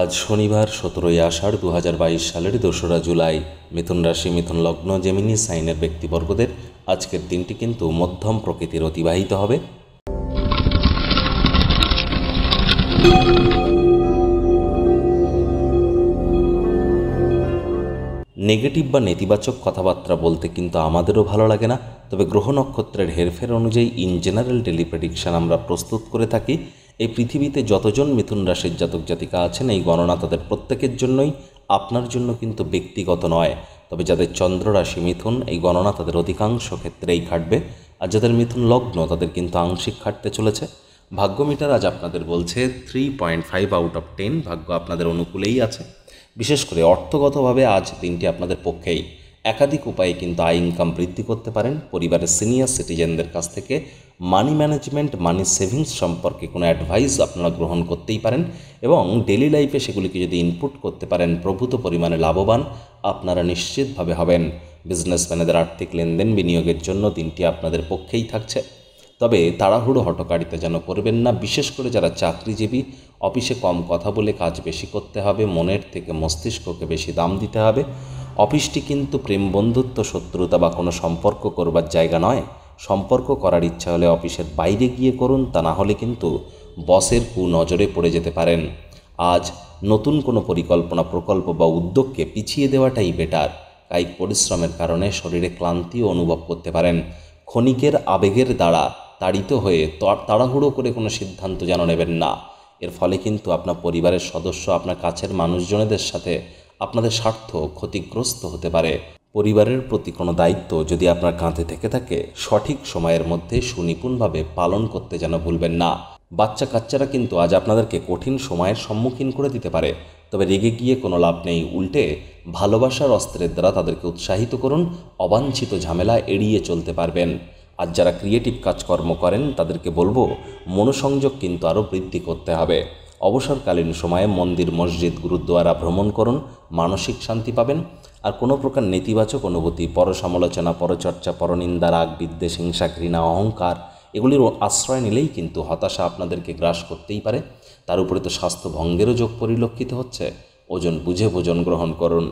আজ শনিবার সতেরোই আষাঢ় দু বাইশ সালের দোসরা জুলাই মিথুন রাশি মিথুন লগ্ন জেমিনি সাইনের ব্যক্তিবর্গদের আজকের দিনটি কিন্তু মধ্যম প্রকৃতির অতিবাহিত হবে নেগেটিভ বা নেতিবাচক কথাবার্তা বলতে কিন্তু আমাদেরও ভালো লাগে না তবে গ্রহ নক্ষত্রের হেরফের অনুযায়ী ইন জেনারেল ডেলি প্রেডিকশান আমরা প্রস্তুত করে থাকি এই পৃথিবীতে যতজন মিথুন রাশির জাতক জাতিকা আছেন এই গণনা তাদের প্রত্যেকের জন্যই আপনার জন্য কিন্তু ব্যক্তিগত নয় তবে যাদের চন্দ্র রাশি মিথুন এই গণনা তাদের অধিকাংশ ক্ষেত্রেই খাটবে আর যাদের মিথুন লগ্ন তাদের কিন্তু আংশিক খাটতে চলেছে ভাগ্য মিটার আজ আপনাদের বলছে three point five out of ten ভাগ্য আপনাদের অনুকূলেই আছে বিশেষ করে অর্থগতভাবে আজ দিনটি আপনাদের পক্ষেই একাধিক উপায়ে কিন্তু আয় ইনকাম বৃদ্ধি করতে পারেন পরিবারের সিনিয়র সিটিজেনদের কাছ থেকে মানি ম্যানেজমেন্ট মানি সেভিংস সম্পর্কে কোনো অ্যাডভাইস আপনারা গ্রহণ করতেই পারেন এবং ডেলি লাইফে সেগুলিকে যদি ইনপুট করতে পারেন প্রভূত পরিমাণে লাভবান আপনারা নিশ্চিতভাবে হবেন বিজনেসম্যানেদের আর্থিক লেনদেন বিনিয়োগের জন্য দিনটি আপনাদের পক্ষেই থাকছে তবে তাড়াহুড়ো হটকারিতা যেন করবেন না বিশেষ করে যারা চাকরিজীবী অফিসে কম কথা বলে কাজ বেশি করতে হবে মনের থেকে মস্তিষ্ককে বেশি দাম দিতে হবে অফিসটি কিন্তু প্রেম বন্ধুত্ব শত্রুতা বা কোনো সম্পর্ক করবার জায়গা নয় সম্পর্ক করার ইচ্ছা হলে অফিসের বাইরে গিয়ে করুন তা না হলে কিন্তু বসের কুনজরে পড়ে যেতে পারেন আজ নতুন কোনো পরিকল্পনা প্রকল্প বা উদ্যোগকে পিছিয়ে দেওয়াটাই বেটার কায়িক পরিশ্রমের কারণে শরীরে ক্লান্তিও অনুভব করতে পারেন ক্ষণিকের আবেগের দ্বারা তাড়িত হয়ে তাড়াহুড়ো করে কোনো সিদ্ধান্ত যেন নেবেন না এর ফলে কিন্তু আপনার পরিবারের সদস্য আপনার কাছের মানুষজনেদের সাথে আপনাদের স্বার্থ ক্ষতিগ্রস্ত হতে পারে পরিবারের প্রতি কোনো দায়িত্ব যদি আপনার কাঁধে থেকে থাকে সঠিক সময়ের মধ্যে সুনিপুণভাবে পালন করতে যেন ভুলবেন না বাচ্চা কাচ্চারা কিন্তু আজ আপনাদেরকে কঠিন সময়ের সম্মুখীন করে দিতে পারে তবে রেগে গিয়ে কোনো লাভ নেই উল্টে ভালোবাসার অস্ত্রের দ্বারা তাদেরকে উৎসাহিত করুন অবাঞ্ছিত ঝামেলা এড়িয়ে চলতে পারবেন আর যারা ক্রিয়েটিভ কাজকর্ম করেন তাদেরকে বলবো মনোসংযোগ কিন্তু আরও বৃদ্ধি করতে হবে অবসরকালীন সময়ে মন্দির মসজিদ গুরুদ্বারা ভ্রমণ করুন মানসিক শান্তি পাবেন আর কোনো প্রকার নেতিবাচক অনুভূতি পরসমালোচনা পরচর্চা পরনিন্দা রাগ বিদ্বেষ হিংসা ঘৃণা অহংকার এগুলির আশ্রয় নিলেই কিন্তু হতাশা আপনাদেরকে গ্রাস করতেই পারে তার উপরে তো স্বাস্থ্য ভঙ্গেরও যোগ পরিলক্ষিত হচ্ছে ওজন বুঝে ভোজন গ্রহণ করুন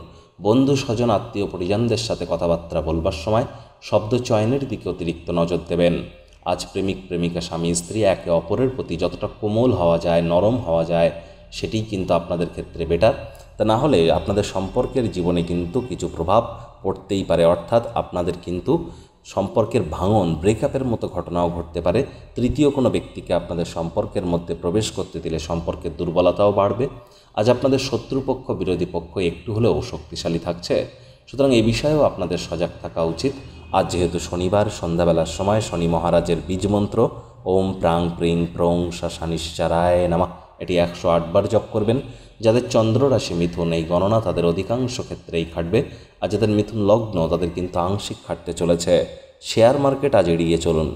বন্ধু স্বজন আত্মীয় পরিজনদের সাথে কথাবার্তা বলবার সময় শব্দ চয়নের দিকে অতিরিক্ত নজর দেবেন আজ প্রেমিক প্রেমিকা স্বামী স্ত্রী একে অপরের প্রতি যতটা কোমল হওয়া যায় নরম হওয়া যায় সেটি কিন্তু আপনাদের ক্ষেত্রে বেটার তা না হলে আপনাদের সম্পর্কের জীবনে কিন্তু কিছু প্রভাব পড়তেই পারে অর্থাৎ আপনাদের কিন্তু সম্পর্কের ভাঙন ব্রেকআপের মতো ঘটনাও ঘটতে পারে তৃতীয় কোনো ব্যক্তিকে আপনাদের সম্পর্কের মধ্যে প্রবেশ করতে দিলে সম্পর্কের দুর্বলতাও বাড়বে আজ আপনাদের শত্রুপক্ষ বিরোধী পক্ষ একটু হলেও শক্তিশালী থাকছে সুতরাং এ বিষয়েও আপনাদের সজাগ থাকা উচিত আজ যেহেতু শনিবার সন্ধ্যাবেলার সময় শনি মহারাজের বীজ মন্ত্র ওম প্রাং প্রিং প্রং শাসানিশ্চারায় নামা এটি একশো আটবার জপ করবেন যাদের চন্দ্র রাশি মিথুন এই গণনা তাদের অধিকাংশ ক্ষেত্রেই খাটবে আর যাদের মিথুন লগ্ন তাদের কিন্তু আংশিক খাটতে চলেছে শেয়ার মার্কেট আজ এড়িয়ে চলুন